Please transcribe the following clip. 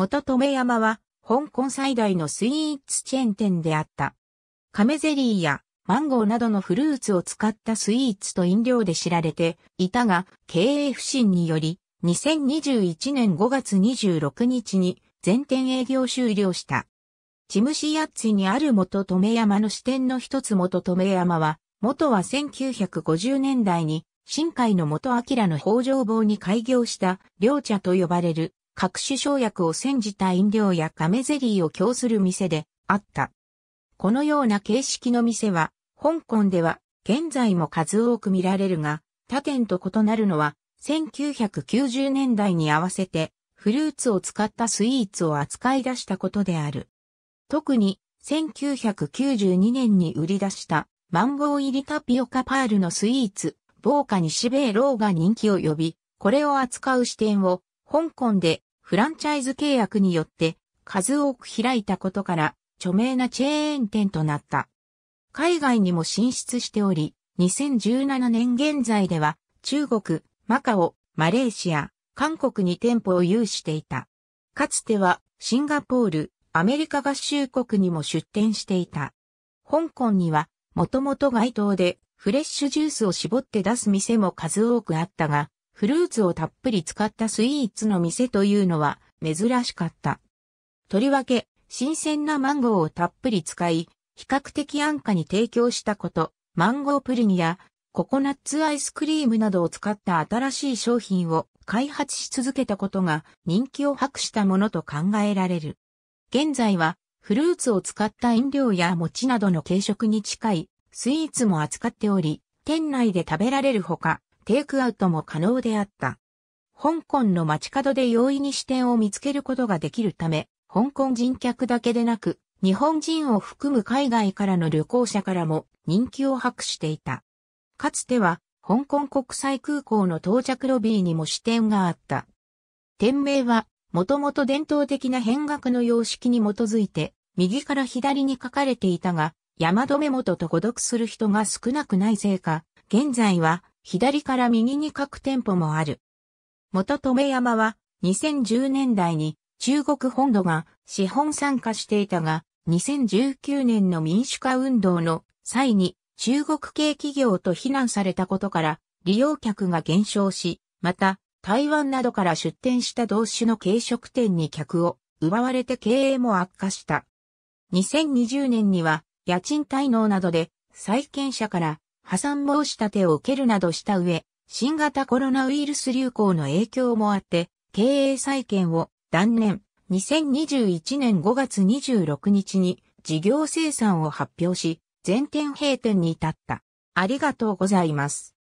元留山は、香港最大のスイーツチェーン店であった。亀ゼリーやマンゴーなどのフルーツを使ったスイーツと飲料で知られていたが、経営不振により、2021年5月26日に全店営業終了した。チムシヤッツにある元留山の支店の一つ元留山は、元は1950年代に、新海の元明の北条坊に開業した、両茶と呼ばれる各種生薬を煎じた飲料や亀ゼリーを供する店であった。このような形式の店は、香港では現在も数多く見られるが、他店と異なるのは、1990年代に合わせて、フルーツを使ったスイーツを扱い出したことである。特に、1992年に売り出した、マンゴー入りタピオカパールのスイーツ、ボーカ西米ローが人気を呼び、これを扱う支店を、香港でフランチャイズ契約によって数多く開いたことから著名なチェーン店となった。海外にも進出しており、2017年現在では中国、マカオ、マレーシア、韓国に店舗を有していた。かつてはシンガポール、アメリカ合衆国にも出店していた。香港にはもともと街頭でフレッシュジュースを絞って出す店も数多くあったが、フルーツをたっぷり使ったスイーツの店というのは珍しかった。とりわけ、新鮮なマンゴーをたっぷり使い、比較的安価に提供したこと、マンゴープリンやココナッツアイスクリームなどを使った新しい商品を開発し続けたことが人気を博したものと考えられる。現在はフルーツを使った飲料や餅などの軽食に近いスイーツも扱っており、店内で食べられるほか、テイクアウトも可能であった。香港の街角で容易に支店を見つけることができるため、香港人客だけでなく、日本人を含む海外からの旅行者からも人気を博していた。かつては、香港国際空港の到着ロビーにも支店があった。店名は、もともと伝統的な変額の様式に基づいて、右から左に書かれていたが、山留元と孤独する人が少なくないせいか、現在は左から右に各店舗もある。元留山は2010年代に中国本土が資本参加していたが、2019年の民主化運動の際に中国系企業と非難されたことから利用客が減少し、また台湾などから出店した同種の軽食店に客を奪われて経営も悪化した。2020年には家賃滞納などで債権者から破産申し立てを受けるなどした上、新型コロナウイルス流行の影響もあって、経営再建を断念、2021年5月26日に事業生産を発表し、全店閉店に至った。ありがとうございます。